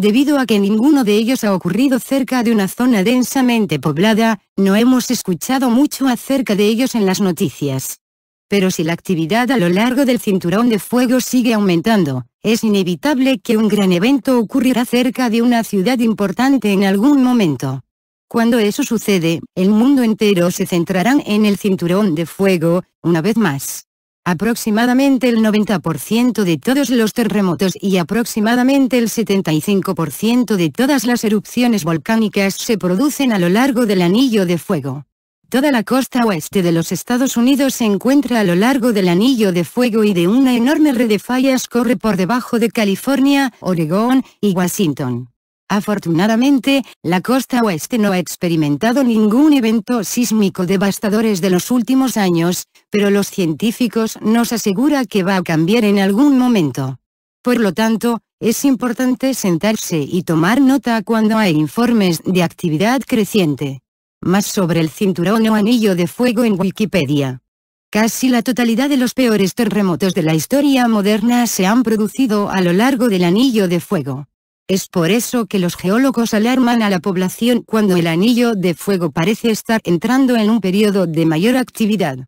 debido a que ninguno de ellos ha ocurrido cerca de una zona densamente poblada, no hemos escuchado mucho acerca de ellos en las noticias. Pero si la actividad a lo largo del cinturón de fuego sigue aumentando, es inevitable que un gran evento ocurrirá cerca de una ciudad importante en algún momento. Cuando eso sucede, el mundo entero se centrará en el cinturón de fuego, una vez más. Aproximadamente el 90% de todos los terremotos y aproximadamente el 75% de todas las erupciones volcánicas se producen a lo largo del Anillo de Fuego. Toda la costa oeste de los Estados Unidos se encuentra a lo largo del Anillo de Fuego y de una enorme red de fallas corre por debajo de California, Oregón y Washington. Afortunadamente, la costa oeste no ha experimentado ningún evento sísmico devastadores de los últimos años, pero los científicos nos asegura que va a cambiar en algún momento. Por lo tanto, es importante sentarse y tomar nota cuando hay informes de actividad creciente. Más sobre el cinturón o anillo de fuego en Wikipedia. Casi la totalidad de los peores terremotos de la historia moderna se han producido a lo largo del anillo de fuego. Es por eso que los geólogos alarman a la población cuando el anillo de fuego parece estar entrando en un periodo de mayor actividad.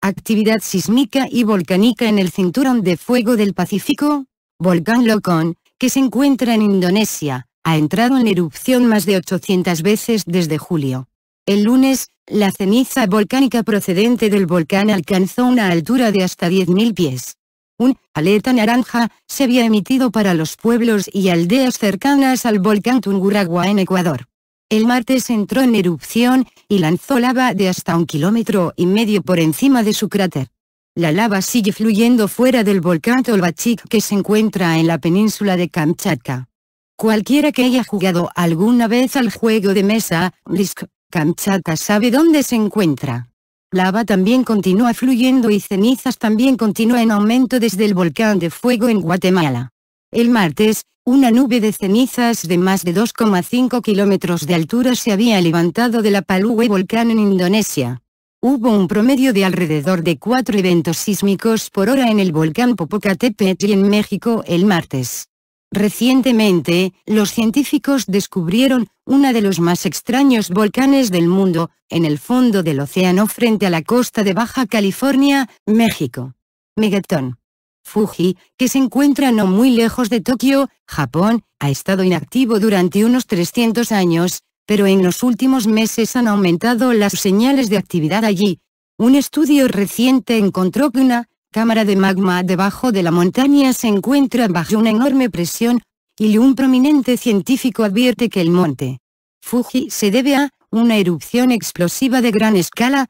Actividad sísmica y volcánica en el cinturón de fuego del Pacífico, volcán Lokon, que se encuentra en Indonesia, ha entrado en erupción más de 800 veces desde julio. El lunes, la ceniza volcánica procedente del volcán alcanzó una altura de hasta 10.000 pies un aleta naranja, se había emitido para los pueblos y aldeas cercanas al volcán Tunguragua en Ecuador. El martes entró en erupción, y lanzó lava de hasta un kilómetro y medio por encima de su cráter. La lava sigue fluyendo fuera del volcán Tolbachik que se encuentra en la península de Kamchatka. Cualquiera que haya jugado alguna vez al juego de mesa, Risk, Kamchatka sabe dónde se encuentra. Lava también continúa fluyendo y cenizas también continúa en aumento desde el volcán de fuego en Guatemala. El martes, una nube de cenizas de más de 2,5 kilómetros de altura se había levantado de la Palue volcán en Indonesia. Hubo un promedio de alrededor de cuatro eventos sísmicos por hora en el volcán Popocatépetl en México el martes. Recientemente, los científicos descubrieron uno de los más extraños volcanes del mundo, en el fondo del océano frente a la costa de Baja California, México. Megatón. Fuji, que se encuentra no muy lejos de Tokio, Japón, ha estado inactivo durante unos 300 años, pero en los últimos meses han aumentado las señales de actividad allí. Un estudio reciente encontró que una cámara de magma debajo de la montaña se encuentra bajo una enorme presión, y un prominente científico advierte que el monte Fuji se debe a una erupción explosiva de gran escala.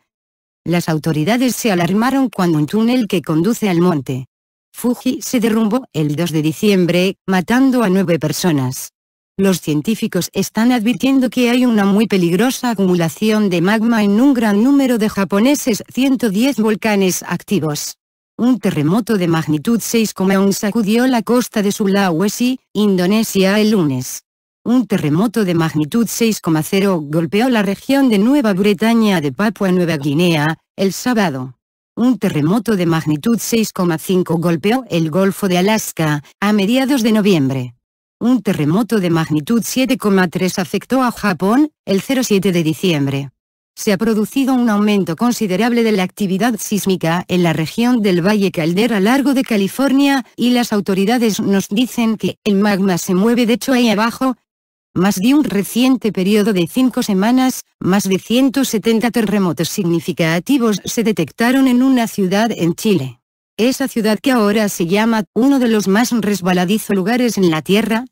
Las autoridades se alarmaron cuando un túnel que conduce al monte Fuji se derrumbó el 2 de diciembre, matando a nueve personas. Los científicos están advirtiendo que hay una muy peligrosa acumulación de magma en un gran número de japoneses 110 volcanes activos un terremoto de magnitud 6,1 sacudió la costa de Sulawesi, Indonesia el lunes. Un terremoto de magnitud 6,0 golpeó la región de Nueva Bretaña de Papua Nueva Guinea, el sábado. Un terremoto de magnitud 6,5 golpeó el Golfo de Alaska, a mediados de noviembre. Un terremoto de magnitud 7,3 afectó a Japón, el 07 de diciembre se ha producido un aumento considerable de la actividad sísmica en la región del Valle Caldera Largo de California, y las autoridades nos dicen que el magma se mueve de hecho ahí abajo. Más de un reciente periodo de cinco semanas, más de 170 terremotos significativos se detectaron en una ciudad en Chile. Esa ciudad que ahora se llama uno de los más resbaladizo lugares en la Tierra,